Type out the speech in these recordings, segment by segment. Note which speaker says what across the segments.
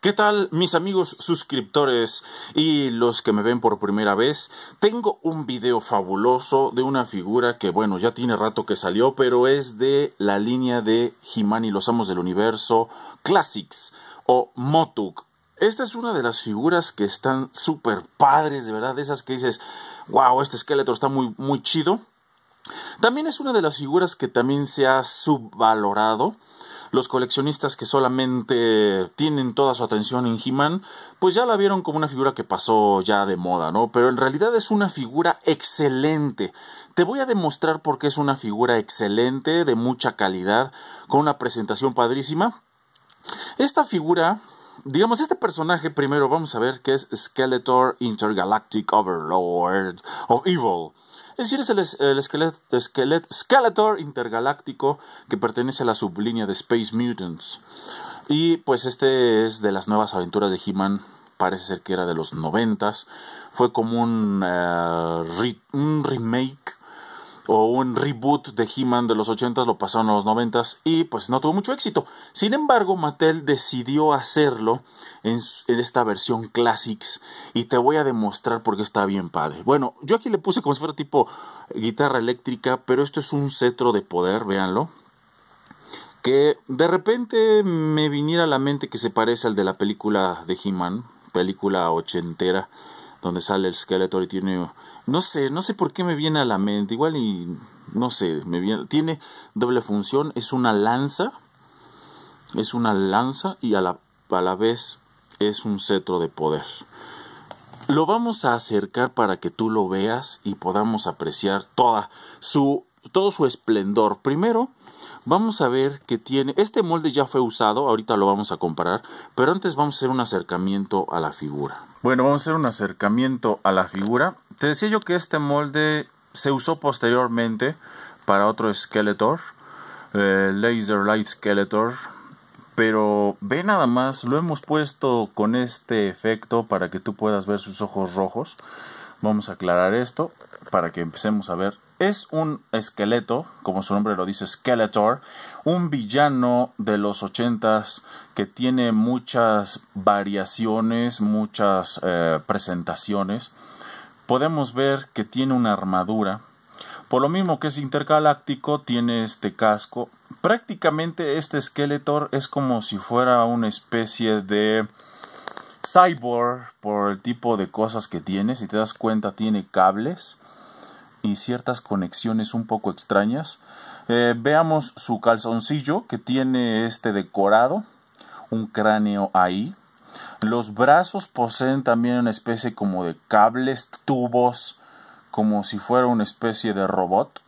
Speaker 1: ¿Qué tal mis amigos suscriptores y los que me ven por primera vez? Tengo un video fabuloso de una figura que bueno, ya tiene rato que salió, pero es de la línea de y los Amos del Universo Classics o Motuk. Esta es una de las figuras que están súper padres, de verdad, de esas que dices, wow, este esqueleto está muy, muy chido. También es una de las figuras que también se ha subvalorado los coleccionistas que solamente tienen toda su atención en He-Man, pues ya la vieron como una figura que pasó ya de moda, ¿no? Pero en realidad es una figura excelente. Te voy a demostrar por qué es una figura excelente, de mucha calidad, con una presentación padrísima. Esta figura, digamos, este personaje primero vamos a ver que es Skeletor Intergalactic Overlord of Evil. Es decir, es el, esqueleto, Skeletor intergaláctico que pertenece a la sublínea de Space Mutants. Y pues este es de las nuevas aventuras de He-Man, parece ser que era de los noventas. Fue como un eh, remake o un reboot de He-Man de los 80 lo pasaron a los 90s y pues no tuvo mucho éxito. Sin embargo, Mattel decidió hacerlo en, esta versión Classics y te voy a demostrar por qué está bien padre. Bueno, yo aquí le puse como si fuera tipo guitarra eléctrica, pero esto es un cetro de poder, véanlo. Que de repente me viniera a la mente que se parece al de la película de He-Man, película ochentera, donde sale el Skeletor y tiene no sé, no sé por qué me viene a la mente, igual y no sé, me viene, tiene doble función, es una lanza, es una lanza y a la, vez es un cetro de poder. Lo vamos a acercar para que tú lo veas y podamos apreciar toda su, todo su esplendor. Primero, Vamos a ver que tiene, este molde ya fue usado, ahorita lo vamos a comparar, pero antes vamos a hacer un acercamiento a la figura. Bueno, vamos a hacer un acercamiento a la figura. Te decía yo que este molde se usó posteriormente para otro Skeletor, eh, Laser Light Skeletor, pero ve nada más, lo hemos puesto con este efecto para que tú puedas ver sus ojos rojos. Vamos a aclarar esto para que empecemos a ver es un esqueleto, como su nombre lo dice, Skeletor, un villano de los ochentas que tiene muchas variaciones, muchas eh, presentaciones. Podemos ver que tiene una armadura. Por lo mismo que es intergaláctico, tiene este casco. Prácticamente este Skeletor es como si fuera una especie de cyborg por el tipo de cosas que tiene. Si te das cuenta, tiene cables y ciertas conexiones un poco extrañas. Eh, veamos su calzoncillo que tiene este decorado, un cráneo ahí. Los brazos poseen también una especie como de cables, tubos, como si fuera una especie de robot.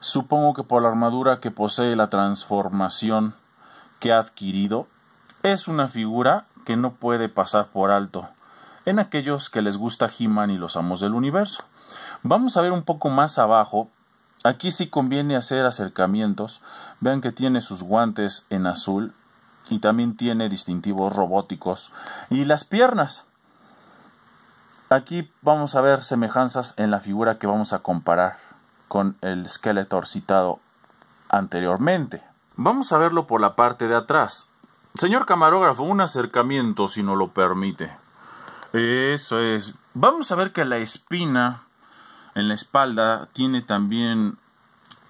Speaker 1: Supongo que por la armadura que posee la transformación que ha adquirido, es una figura que no puede pasar por alto en aquellos que les gusta He-Man y los amos del universo. Vamos a ver un poco más abajo. Aquí sí conviene hacer acercamientos. Vean que tiene sus guantes en azul y también tiene distintivos robóticos y las piernas. Aquí vamos a ver semejanzas en la figura que vamos a comparar con el Skeletor citado anteriormente. Vamos a verlo por la parte de atrás. Señor camarógrafo, un acercamiento si no lo permite. Eso es. Vamos a ver que la espina en la espalda tiene también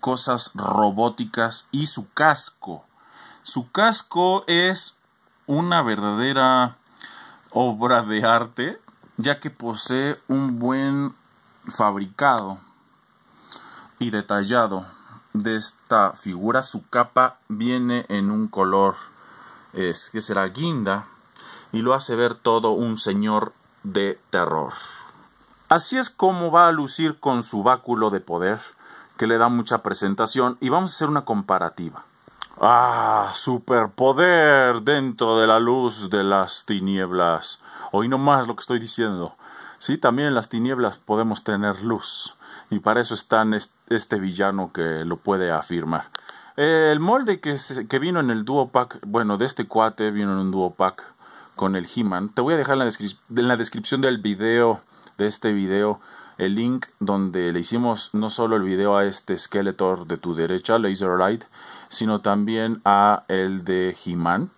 Speaker 1: cosas robóticas y su casco. Su casco es una verdadera obra de arte, ya que posee un buen fabricado y detallado de esta figura. Su capa viene en un color es, que será guinda y lo hace ver todo un señor de terror. Así es como va a lucir con su báculo de poder, que le da mucha presentación, y vamos a hacer una comparativa. Ah, superpoder dentro de la luz de las tinieblas. Hoy no más lo que estoy diciendo. Sí, también en las tinieblas podemos tener luz. Y para eso está este villano que lo puede afirmar. El molde que, que vino en el duo pack, bueno, de este cuate vino en un duo pack con el He-Man. Te voy a dejar en la, en la, descripción del video, de este video, el link donde le hicimos no solo el video a este Skeletor de tu derecha, Laser Light, sino también a el de He-Man.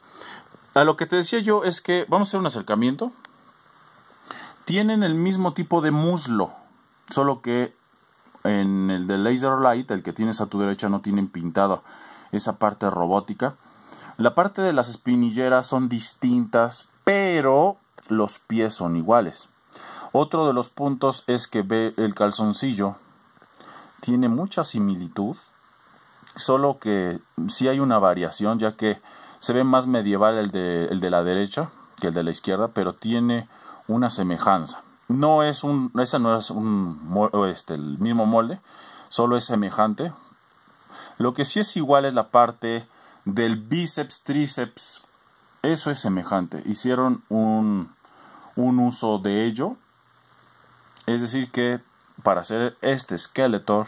Speaker 1: A lo que te decía yo es que vamos a hacer un acercamiento. Tienen el mismo tipo de muslo, solo que en el de Laser Light, el que tienes a tu derecha, no tienen pintado esa parte robótica. La parte de las espinilleras son distintas pero los pies son iguales. Otro de los puntos es que ve el calzoncillo tiene mucha similitud, solo que sí hay una variación, ya que se ve más medieval el de, la derecha que el de la izquierda, pero tiene una semejanza. No es un, no es un, este, el mismo molde, solo es semejante. Lo que sí es igual es la parte del bíceps, tríceps, eso es semejante. Hicieron un, uso de ello. Es decir, que para hacer este Skeletor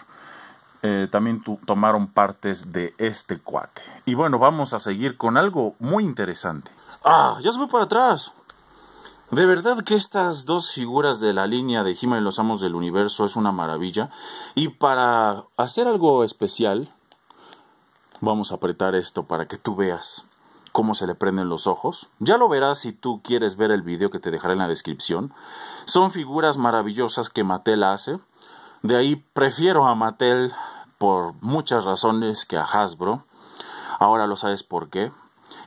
Speaker 1: eh, también tomaron partes de este cuate. Y bueno, vamos a seguir con algo muy interesante. ¡Ah! Ya se fue para atrás. De verdad que estas dos figuras de la línea de Hima y los Amos del Universo es una maravilla. Y para hacer algo especial, vamos a apretar esto para que tú veas cómo se le prenden los ojos. Ya lo verás si tú quieres ver el video que te dejaré en la descripción. Son figuras maravillosas que Mattel hace. De ahí prefiero a Mattel por muchas razones que a Hasbro. Ahora lo sabes por qué.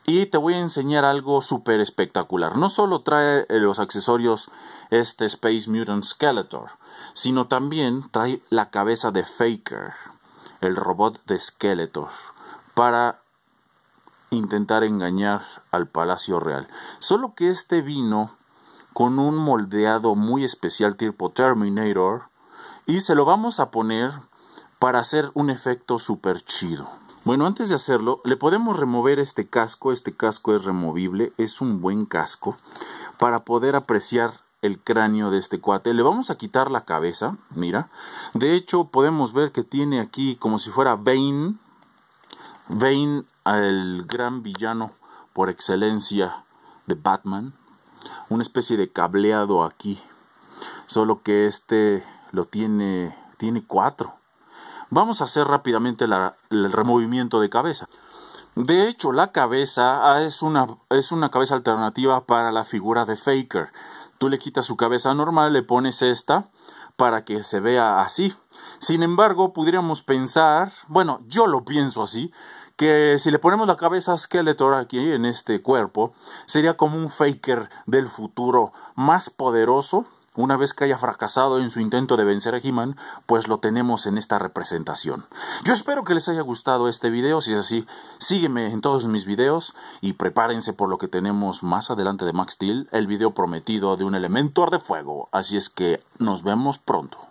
Speaker 1: Y te voy a enseñar algo súper espectacular. No solo trae eh, los accesorios este Space Mutant Skeletor, sino también trae la cabeza de Faker, el robot de Skeletor, para intentar engañar al Palacio Real. Solo que este vino con un moldeado muy especial tipo Terminator y se lo vamos a poner para hacer un efecto super chido. Bueno, antes de hacerlo, le podemos remover este casco. Este casco es removible, es un buen casco para poder apreciar el cráneo de este cuate. Le vamos a quitar la cabeza, mira. De hecho, podemos ver que tiene aquí como si fuera vein Vein, el gran villano por excelencia de Batman, una especie de cableado aquí, solo que este lo tiene, tiene cuatro. Vamos a hacer rápidamente el removimiento de cabeza. De hecho, la cabeza ah, es una, es una cabeza alternativa para la figura de Faker. Tú le quitas su cabeza normal, le pones esta para que se vea así. Sin embargo, podríamos pensar, bueno, yo lo pienso así, que si le ponemos la cabeza a Skeletor aquí en este cuerpo, sería como un faker del futuro más poderoso. Una vez que haya fracasado en su intento de vencer a He-Man, pues lo tenemos en esta representación. Yo espero que les haya gustado este video, si es así, sígueme en todos mis videos y prepárense por lo que tenemos más adelante de Max Steel, el video prometido de un Elementor de Fuego. Así es que nos vemos pronto.